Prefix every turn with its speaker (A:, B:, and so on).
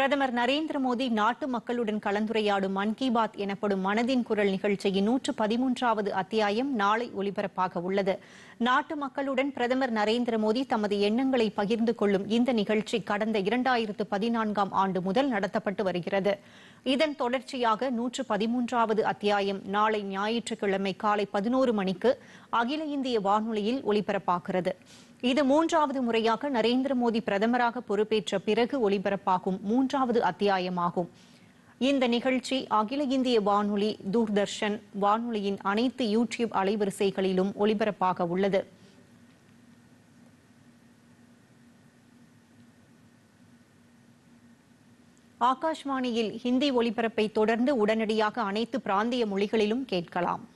A: பிரதமர் நரேந்திர மோடி நாட்டு மக்களுடன் கலந்துரையாடும் மன் கி பாத் எனப்படும் மனதின் குரல் நிகழ்ச்சியின் நூற்று பதிமூன்றாவது அத்தியாயம் நாளை ஒலிபரப்பாக உள்ளது நாட்டு மக்களுடன் பிரதமர் நரேந்திர மோடி தமது எண்ணங்களை பகிர்ந்து கொள்ளும் இந்த நிகழ்ச்சி கடந்த இரண்டாயிரத்து பதினான்காம் ஆண்டு முதல் நடத்தப்பட்டு வருகிறது இதன் தொடர்ச்சியாக நூற்று பதிமூன்றாவது அத்தியாயம் நாளை ஞாயிற்றுக்கிழமை காலை பதினோரு மணிக்கு அகில இந்திய வானொலியில் ஒலிபரப்பாகிறது இது மூன்றாவது முறையாக நரேந்திர மோடி பிரதமராக பொறுப்பேற்ற பிறகு ஒலிபரப்பாகும் மூன்று மூன்றாவது அத்தியாயமாகும் இந்த நிகழ்ச்சி அகில இந்திய வானொலி தூர்தர்ஷன் வானொலியின் அனைத்து டியூப் அலைவரிசைகளிலும் ஒளிபரப்பாக உள்ளது ஆகாஷ்வாணியில் ஹிந்தி ஒலிபரப்பை தொடர்ந்து உடனடியாக அனைத்து பிராந்திய மொழிகளிலும் கேட்கலாம்